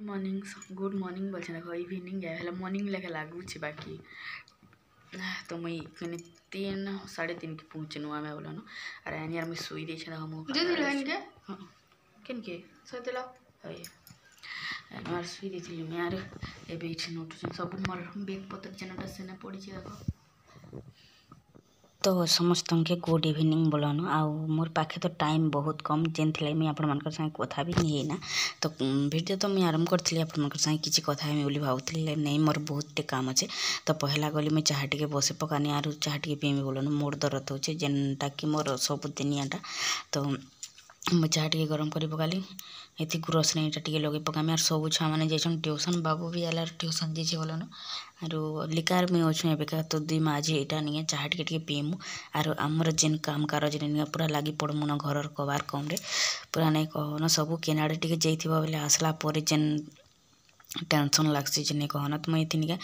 good morning good morning बोल्छ देख इभनिङ morning ल्याएको लागु बाकि त मै मेन साढे तिनके पहुँचिनु आएन आएर एउटा केही सुईदिँदै उठु सबै मेग पतर चेन सेना पढ्छ ତ ସମସ୍ତଙ୍କେ ଗୁଡ଼୍ ଇଭିନିଂ ବୋଲନ ଆଉ ମୋର ପାଖେ ତ ଟାଇମ୍ ବହୁତ କମ୍ ଯେନ୍ଥିଲାଗି ମୁଇଁ ଆପଣମାନଙ୍କର ସାଙ୍ଗେ କଥା ବି ନେଇ ହେଇନା ତ ଭିଡ଼ିଓ ତ ମୁଇଁ ଆରମ୍ଭ କରିଥିଲି ଆପଣମାନଙ୍କର ସାଙ୍ଗେ କିଛି କଥା ହେମି ବୋଲି ଭାବୁଥିଲି ନାଇଁ ମୋର ବହୁତଟେ କାମ ଅଛେ ତ ପହିଲା ଗଲି ମୁଇଁ ଚାହା ଟିକେ ବସି ପକାନି ଆରୁ ଚାହା ଟିକେ ପିଇମି ବୋଲନ ମୋର ଦରଦ ହଉଛେ ଯେନ୍ଟାକି ମୋର ସବୁଦିନିଆଟା ତ ମୁଁ ଚାହା ଟିକେ ଗରମ କରି ପକାଲି ଏଥି ଗ୍ରୋସରୀ ଆଇଟା ଟିକେ ଲଗେଇ ପକାମି ଆର୍ ସବୁ ଛୁଆମାନେ ଯାଇଛନ୍ ଟ୍ୟୁସନ୍ ବାବୁ ବି ହେଲା ଟ୍ୟୁସନ୍ ଯାଇଛେ ବୋଲନ ଆରୁ ଲିକାର୍ ମୁଇଁ ଅଛୁଁ ଏବେକା ତ ଦୁଇ ମା' ଯେ ଏଇଟା ନିକେ ଚାହା ଟିକେ ଟିକେ ପିଇମୁ ଆରୁ ଆମର ଯେନ୍ କାମ କାରଜ ନିକେ ପୁରା ଲାଗି ପଡ଼ମୁ ନ ଘରର କବାର୍ କମ୍ରେ ପୁରା ନାଇଁ କହନ ସବୁ କେନାଡ଼େ ଟିକେ ଯାଇଥିବ ବୋଲେ ଆସିଲା ପରେ ଯେନ୍ ଟେନସନ୍ ଲାଗ୍ସି ଯେ ନାଇଁ କହନ ତ ମୁଇଁ ଏଥିନିକେ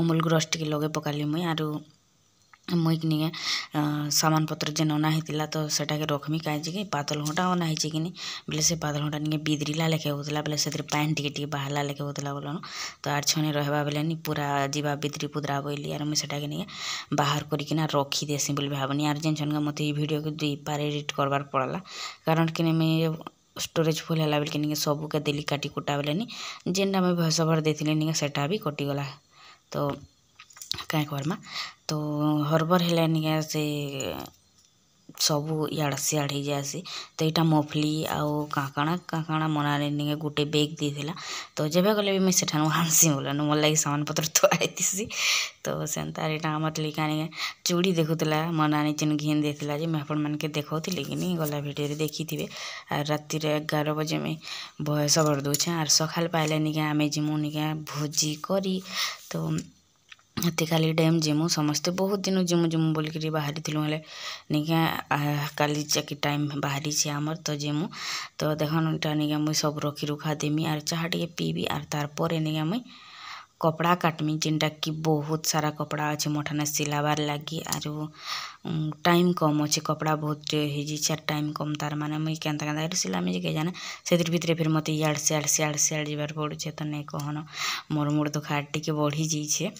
ଅମୁଲ୍ ଗ୍ରସ୍ ଟିକେ ଲଗେଇ ପକାଲି ମୁଇଁ ଆରୁ मुई कि सामान पत्र जेन अना ही तो सेटाके रखमी कहीं कि पातल घंटा अना ही कि बोले से पातल घंटा निके बिद्रिला लेखे होता बोले से पैन टिके टिके बाहला लेखे होता बोलन तो आर छे रहा बेले नहीं पूरा जीवा बिद्री पुद्रा बोली आर मुझे सेटाके निके बाहर करना रखी देसी बोली भावनी आर जेन छा मत ये भिडियो के दुपार एडिट करवार पड़ा कारण कि मैं स्टोरेज फुल है बोल कि सबके दिल्ली काटिकुटा कुटा बोले जेनटा मैं भैसभर देखी निके सेटा भी कटिगला तो କାଏଁ କର୍ମା ତ ହର୍ବର୍ ହେଲାନି କାଏଁ ସେ ସବୁ ଇଆଡ଼୍ ସିଆଡ଼୍ ହେଇଯାଏସି ତ ଇଟା ମଫଲି ଆଉ କାଁ କାଣା କାଁ କାଣା ମନାରେ ନିକେ ଗୁଟେ ବେଗ୍ ଦେଇଥିଲା ତ ଯେବେ ଗଲେ ବି ମୁଇଁ ସେଠାନୁ ଆନ୍ସି ବୋଲେନୁ ମୋର୍ ଲାଗି ସାମାନ୍ ପତ୍ର ଥୁଆ ହେଇଥିସି ତ ସେନ୍ତାର୍ ଇଟା ଆମର୍ ଲାଗି କାଣା ନିକେ ଚୁଡ଼ି ଦେଖୁଥିଲା ମୋ ନାନୀ ଯେନ୍ ଘିନ୍ ଦେଇଥିଲା ଯେ ମୁଇଁ ଆପଣମାନ୍କେ ଦେଖଉଥିଲି କି ନି ଗଲା ଭିଡ଼ିଓରେ ଦେଖିଥିବେ ଆର୍ ରାତିରେ ଏଗାର ବଜେ ମୁଇଁ ଭଏସ୍ ଓଭର୍ ଦଉଛେଁ ଆର୍ ସଖାଲ୍ ପାଇଲେ ନିକେ ଆମେ ଯିମୁ ନିକେ ଭୋଜି କରି ତ କାଲି ଡ୍ୟାମ୍ ଯିମୁ ସମସ୍ତେ ବହୁତ ଦିନୁ ଯିମୁ ଯିମୁ ବୋଲିକିରି ବାହାରିଥିଲୁ ହେଲେ ନିକେ କାଲି ଚାକି ଟାଇମ୍ ବାହାରିଛେ ଆମର୍ ତ ଯିମୁ ତ ଦେଖନ୍ ଦେଖନ୍ଟା ନିକେ ମୁଇଁ ସବୁ ରଖି ରୁଖା ଦେମି ଆର୍ ଚାହା ଟିକେ ପିଇବି ଆର୍ ତାର୍ ପରେ ନିକେ ମୁଇଁ କପଡ଼ା କାଟ୍ମି ଯେନ୍ଟାକି ବହୁତ ସାରା କପଡ଼ା ଅଛି ମଠାନେ ଠାନେ ସିଲାବାର୍ ଲାଗି ଆରୁ ଟାଇମ୍ କମ୍ ଅଛି କପଡ଼ା ବହୁତ ହେଇଯାଇଛେ ଆର୍ ଟାଇମ୍ କମ୍ ତାର୍ ମାନେ ମୁଇଁ କେନ୍ତା କେନ୍ତା କରି ସିଲାମି ଯେ କେଜାନେ ସେଥିର୍ ଭିତରେ ଫିର୍ ମୋତେ ଇଆଡ଼େ ସିଆଡ଼େ ସିଆଡ଼େ ସିଆଡ଼େ ଯିବାର୍ ପଡ଼ୁଛେ ତ ନାଇଁ କହନ ମୋର୍ ମୁଡ଼୍ ଆର୍ ଟିକେ ବଢ଼ିଯାଇଛେ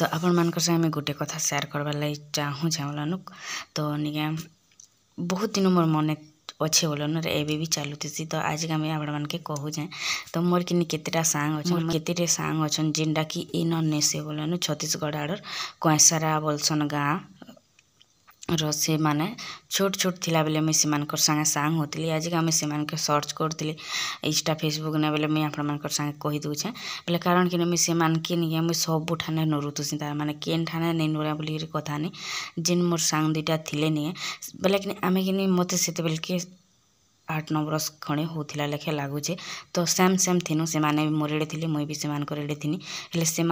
ତ ଆପଣମାନଙ୍କ ସାଙ୍ଗେ ଗୋଟେ କଥା ସେୟାର କରବାର୍ ଲାଗି ଚାହୁଁଛେ ବୋଲନୁ ତ ନିକେ ବହୁତ ଦିନ ମୋର ମନେ ଅଛେ ବୋଲନରେ ଏବେ ବି ଚାଲୁଥିସି ତ ଆଜିକା ମୁଇଁ ଆପଣମାନକେ କହୁଛେଁ ତ ମୋର କିନି କେତେଟା ସାଙ୍ଗ ଅଛନ୍ ମୋର କେତେଟେ ସାଙ୍ଗ ଅଛନ୍ ଯେନ୍ଟାକି ଇନ ନେସେ ବୋଲନୁ ଛତିଶଗଡ଼ ଆଡ଼ର କଏଁସରା ବୋଲସନ୍ ଗାଁ ର ସେମାନେ ଛୋଟ୍ ଛୋଟ୍ ବେଲେ ମୁଇଁ ସେମାନଙ୍କର୍ ସାଙ୍ଗେ ସାଙ୍ଗ ହଉଥିଲି ଆଜିକା ମୁଇଁ ସେମାନଙ୍କେ ସର୍ଚ୍ଚ କରୁଥିଲି ଇନ୍ଷ୍ଟା ନେ ବେଲେ ମୁଇଁ ଆପଣମାନଙ୍କର୍ ସାଙ୍ଗେ କହିଦେଉଛେଁ ବେଲେ କାରଣ କିନି ମୁଇଁ ସେମାନଙ୍କେ ନିକେ ମୁଇଁ ସବୁଠାନେ ନରୁଥିସି ତାର୍ମାନେ କେନ୍ଠାନେ ନେଇ ନୁରା ବୋଲିକିରି କଥା ନି ଯେନ୍ ମୋର୍ ସାଙ୍ଗ ଦୁଇଟା ଥିଲେ ନିକେ ବେଲେ କିନି ଆମେ କିନି ମୋତେ ସେତେବେଲ୍କେ आठ नौ बरस खे होता लेखे लगुचे तो सेम सेम थी से माने भी मोर थी मुई भी सेडे थी हेल्ले से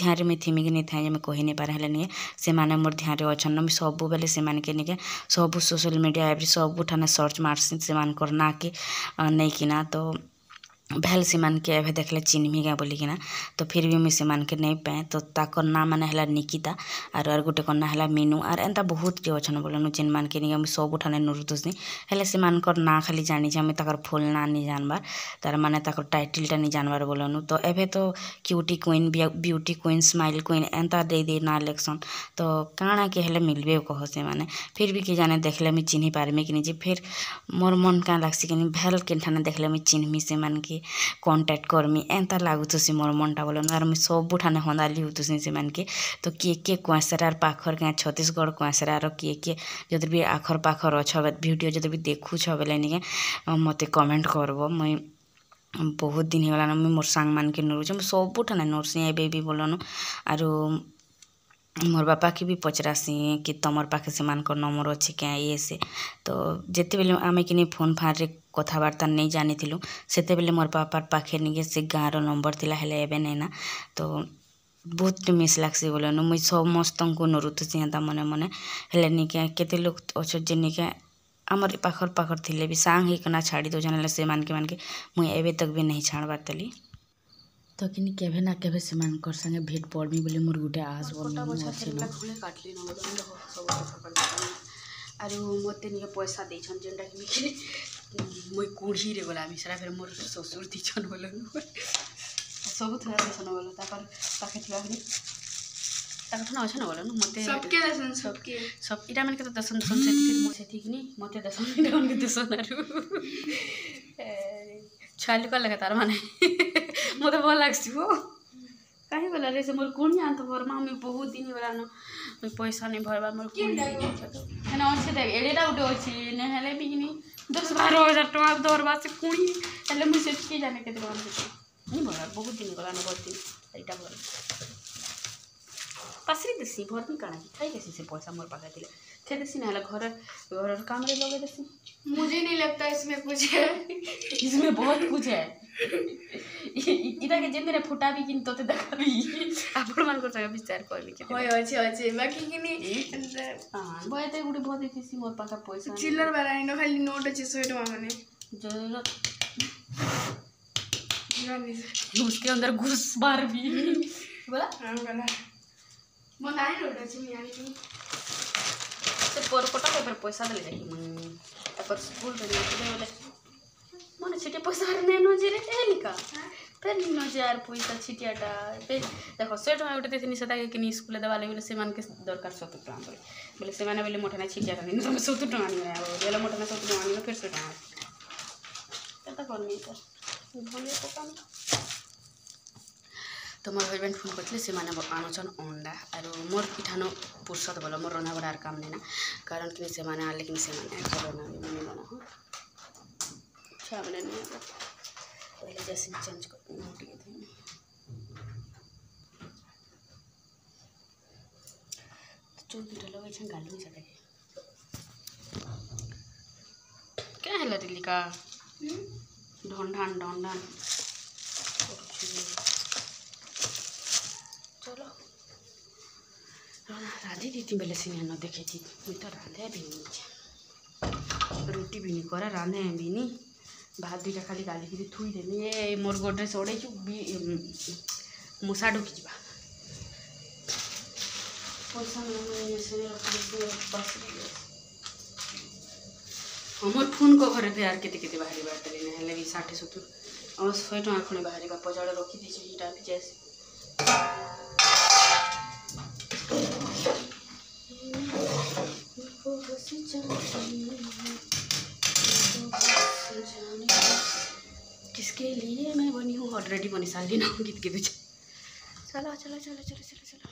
ध्यान में थीमिक नहीं था मैं कही नहीं पारे नहीं से मोर ध्यान अच्छे मुझे सब बेले से निके सब सोशल मीडिया एप्री सबुठान सर्च मार्सी से ना कि नहीं कि तो भेल सीमान के एवं देखले चिन्ह गए बोलिकिना तो फिर भी मुझे के नहीं पाए तो ताको ना मैंने निकिता आर आर गोटे ना है मीनू आर एंता बहुत जी अच्छे बोल चिन्ह मान के नहीं सब उठाने नुरुदी हेल्ले ना खाली जानी मुझे फुल ना नहीं जानवार तार मैंने टाइटिलटा नहीं जानवार बोलन तो एवं तो cutie queen beauty queen smile queen एंता दे ना लेकसन तो काण के हेल्ले मिले कह से मैंने फिर भी किए जाने देखले मुझे चिन्ह पार्मी कि फिर मोर मन क्या लग्सी कि भेल के ठाने देखले मुझे चिन्हमी से मानक ସେମାନ୍କେ କଣ୍ଟାକ୍ଟ କର୍ମି ଏନ୍ତା ଲାଗୁଥିସି ମୋର ମନଟା ବୋଲନ୍ ଆର୍ ମୁଇଁ ସବୁଠାନେ ହନ୍ଦାଲି ହଉଥିସି ସେମାନକେ ତ କିଏ କିଏ କୁଆଁସରାର୍ ପାଖର୍ କାଁ ଛତିଶଗଡ଼ କୁଆଁସରାର କିଏ କିଏ ଯଦି ବି ଆଖର୍ ପାଖର୍ ଅଛ ଭିଡ଼ିଓ ଯଦି ବି ଦେଖୁଛ ବେଲେ ନିକେ ମୋତେ କମେଣ୍ଟ କରବ ମୁଇଁ ବହୁତ ଦିନ ହେଇଗଲାନ ମୁଇଁ ମୋର ସାଙ୍ଗମାନକେ ନରୁଛେ ମୁଁ ସବୁଠାନେ ନର୍ସି ଏବେ ବି ବୋଲନ ଆରୁ ମୋର୍ ବାପାକେ ବି ପଚ୍ରାସିଁ କି ତମର୍ ପାଖେ ସେମାନଙ୍କର୍ ନମ୍ବର୍ ଅଛେ କେଁ ଇଏ ସିଏ ତ ଯେତେବେଲେ ଆମେ କିନି ଫୋନ୍ ଫାନ୍ରେ କଥାବାର୍ତ୍ତା ନେଇ ଜାନିଥିଲୁ ସେତେବେଲେ ମୋର୍ ବାପାର୍ ପାଖେ ନିକେ ସେ ଗାଁର ନମ୍ବର୍ ଥିଲା ହେଲେ ଏବେ ନାଇଁନା ତ ବହୁତ୍ ମିସ୍ ଲାଗ୍ସି ବୋଲେନ ମୁଇଁ ସମସ୍ତଙ୍କୁ ନରୁଥିସି ହେନ୍ତା ମନେ ମନେ ହେଲେ ନିକେ କେତେ ଲୋକ୍ ଅଛନ୍ ଯେନ୍ନିକେ ଆମର୍ ପାଖର୍ ପାଖର୍ ଥିଲେ ବି ସାଙ୍ଗ୍ ହେଇକିନା ଛାଡ଼ି ଦଉଛନ୍ ହେଲେ ସେମାନ୍କେ ମାନକେ ମୁଇଁ ଏବେ ତକ୍ ବି ନେଇଁ ଛାଡ଼୍ବାର୍ ତାଲି ତ କିନି କେଭେ ନା କେଭେ ସେମାନଙ୍କର ସାଙ୍ଗେ ଭେଟ୍ ପଡ଼ମି ବୋଲି ମୋର ଗୋଟେ ଆଶ୍ ବନେଇଛେନ ଆରୁ ମୋତେ ନିକେ ପଇସା ଦେଇଛନ୍ ଯେନ୍ଟାକି ନିକେ ମୁଇଁ କୁଢ଼ିରେ ଗଲା ଆମେ ସେଟା ଫେର୍ ମୋର ଶ୍ୱଶୁର ଦେଇଛନ୍ ବୋଲନୁ ସବୁ ଥର ଦେଇଛନ୍ ବୋଲ ତାପରେ ପାଖେ ଥିବା କରି ତାଙ୍କଠୁ ଅଛନ୍ ବୋଲନୁ ମୋତେ ସବକେ ଦେସନ୍ ସବକେ ସବ ଇଟା ମାନକେ ତ ଦେସନ୍ ଦେସନ୍ ସେତିକି ମୁଁ ସେତିକିନି ମୋତେ ଦେସନ୍ ଇଟା ମାନକେ ଦେସନ୍ ଆରୁ ଛୁଆ ଲୋକ ଲାଗେ ତାର ମାନେ ମୋତେ ଭଲ ଲାଗ୍ସିବ କାହିଁ ଗଲାରେ ସେ ମୋର କ'ଣ ଜାଣିଥ ଭର୍ମା ମୁଇଁ ବହୁତ ଦିନ ଗଲାନ ମୁଇଁ ପଇସା ନେଇ ଭରବା ମୋର ମାନେ ଅଛେ ଦେଖ ଏଡ଼େଟା ଗୋଟେ ଅଛି ନହେଲେ ବି କିନି ଦଶ ବାର ହଜାର ଟଙ୍କା ଧରବା ସେ ପୁଣି ହେଲେ ମୁଇଁ ସେଠି ଜାଣେ କେତେ ଟଙ୍କା ସେଠି ମୁଇଁ ଭରବା ବହୁତ ଦିନ ଗଲାନ ଭରିଥିଲି ଏଇଟା ଭର ପାଶରେ ଦେସି ଭରବି କାଣା କି ଖାଇ ଦେସି ସେ ପଇସା ମୋର ପାଖରେ ଥିଲେ ଖାଇ ଦେସି ନହେଲେ ଘର ଘରର କାମରେ ଲଗେଇ ଦେସି मुझे नहीं लगता इसमें कुछ है इसमें बहुत कुछ है ଇଟାକେ ଯେନ୍ଦିନେ ଫୁଟାବି କିନ୍ ତତେ ଦେଖାବି ଆପଣମାନଙ୍କର ଜାଗା ବିଚାର କରିବି ହଏ ଅଛେ ଅଛେ ବାକି କିନି ବୟତେ ଗୁଟେ ବହୁତ ହେଇଥିସି ମୋର ପାଖରେ ପଇସା ଚିଲର ବାଲା ଇନ ଖାଲି ନୋଟ ଅଛି ଶହେ ଟଙ୍କା ମାନେ उसके अंदर घुस बार भी बोला हाँ बोला बनाए नोट अच्छी मियानी की ସେ ପରପଟା ତାପରେ ପଇସା ଦେଲେ ଯାଇକି ମୁଁ ତାପରେ ସ୍କୁଲ ଦେଲି ବୋଲେ ମାନେ ସେଠି ପଇସା ନେଇ ନୁହଁ ଯେ ଏଲିକା ପେନ୍ ଆର୍ ପଇସା ଛିଟିଆଟା ପେନ୍ ଦେଖ ଶହେ ଟଙ୍କା ଗୋଟେ ଦେଇଥିନି ସେଟାକେ କିନି ସ୍କୁଲ୍ରେ ଦେବା ଲାଗି ବୋଲେ ସେମାନଙ୍କେ ଦରକାର ସତୁରି ଟଙ୍କା ବୋଲି ବୋଲେ ସେମାନେ ବୋଲେ ମୋଠେ ନା ଛିଟିଆଟା ନିନ ତମେ ସତୁରି ଟଙ୍କା ନିଅ ଆଉ ବୋଲେ ମୋଠେ ନା ସତୁରି ଟଙ୍କା ନିଅ ଫେର୍ ଶହେ ଟଙ୍କା କେନ୍ତା କରମି ତ ଭଲ ପକାମି ତ ମୋର ହଜବେଣ୍ଡ ଫୋନ୍ କରିଥିଲେ ସେମାନେ ଆଣୁଛନ୍ ଅଣ୍ଡା ଆରୁ ମୋର ଇଠାନ ଫୁର୍ସତ ଭଲ ମୋର ରନ୍ଧା ବଢ଼ାର କାମ ନେଇନା କାରଣ କି ସେମାନେ ଆଣିଲେ କି ସେମାନେ ଛୁଆମାନେ ନିଏ पहले जैसे चेंज कर तो क्या है लड़ी का ढोन ढान ढोन ढान चलो राधे दी दीदी बेले सीने न देखे थी मुझे तो राधे भी नहीं रोटी भी नहीं करा राधे भी नहीं भात दुटा खाली गाली कि थोदेवि ए मोर गोड्रेस ओड़ेचु मूसा ढुक जा मोर फोन को घर फिर आर के बाहर पारे ना लगे षाठी सतुर और शहे टाँग खंडे बाहर पचाड़ रखी दे इसके लिए मैं बनी हूँ ऑलरेडी बनी सारी ना गीत के पीछे चलो चलो चलो चलो चलो चलो